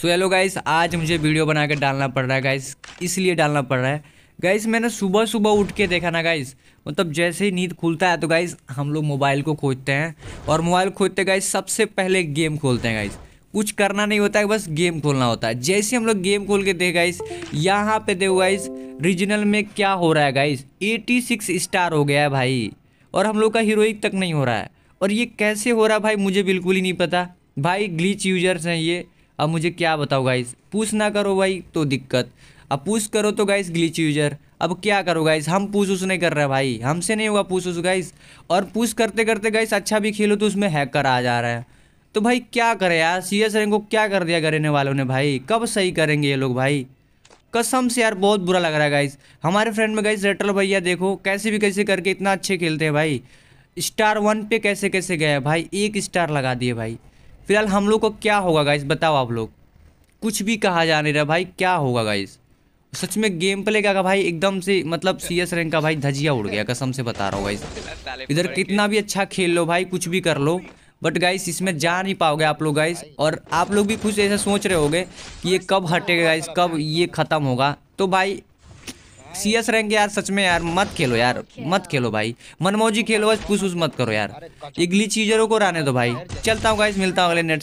so hello guys आज मुझे video बना के डालना पड़ रहा है गाइस इसलिए डालना पड़ रहा है गाइस मैंने सुबह सुबह उठ के देखा ना गाइस मतलब जैसे ही नींद खुलता है तो गाइस हम लोग मोबाइल को खोजते हैं और मोबाइल खोजते गाइस सबसे पहले गेम खोलते हैं गाइस कुछ करना नहीं होता है बस गेम खोलना होता है जैसे हम लोग गेम खोल के देख गाइस यहाँ पे देखो गाइस रीजनल में क्या हो रहा है गाइस सिक्स स्टार हो गया है भाई और हम लोग का हीरोइक तक नहीं हो रहा है और ये कैसे हो रहा है भाई मुझे बिल्कुल ही नहीं पता भाई ग्लीच यूजर्स हैं ये अब मुझे क्या बताओ गाइस पूछ ना करो भाई तो दिक्कत अब पूछ करो तो गाइस ग्लिच यूजर अब क्या करो गाइस हम पूछ उस नहीं कर रहे भाई हमसे नहीं होगा पूछ उस गाइस और पूछ करते करते गाइस अच्छा भी खेलो तो उसमें हैकर आ जा रहा है तो भाई क्या करे यार सी एस को क्या कर दिया करने वालों ने भाई कब सही करेंगे ये लोग भाई कसम से यार बहुत बुरा लग रहा है गाइस हमारे फ्रेंड में गाइस रेटल भैया देखो कैसे भी कैसे करके इतना अच्छे खेलते हैं भाई स्टार वन पे कैसे कैसे गए भाई एक स्टार लगा दिए भाई फिलहाल हम लोग को क्या होगा गाइस बताओ आप लोग कुछ भी कहा जा नहीं रहा भाई क्या होगा गाइस सच में गेम प्ले का भाई एकदम से मतलब सी एस रैंक का भाई धजिया उड़ गया कसम से बता रहा हूँ गाइस इधर कितना भी अच्छा खेल लो भाई कुछ भी कर लो बट गाइस इसमें जा नहीं पाओगे आप लोग गाइस और आप लोग भी कुछ ऐसा सोच रहे होगे कि ये कब हटेगा गाइस कब ये ख़त्म होगा तो भाई सी एस रैंक यार सच में यार मत खेलो यार मत खेलो भाई मनमोजी खेलो बस कुछ मत करो यार इगली ग्लिच चीजरों को रहने दो भाई चलता हूँ गाइस मिलता हूँ अगले नेट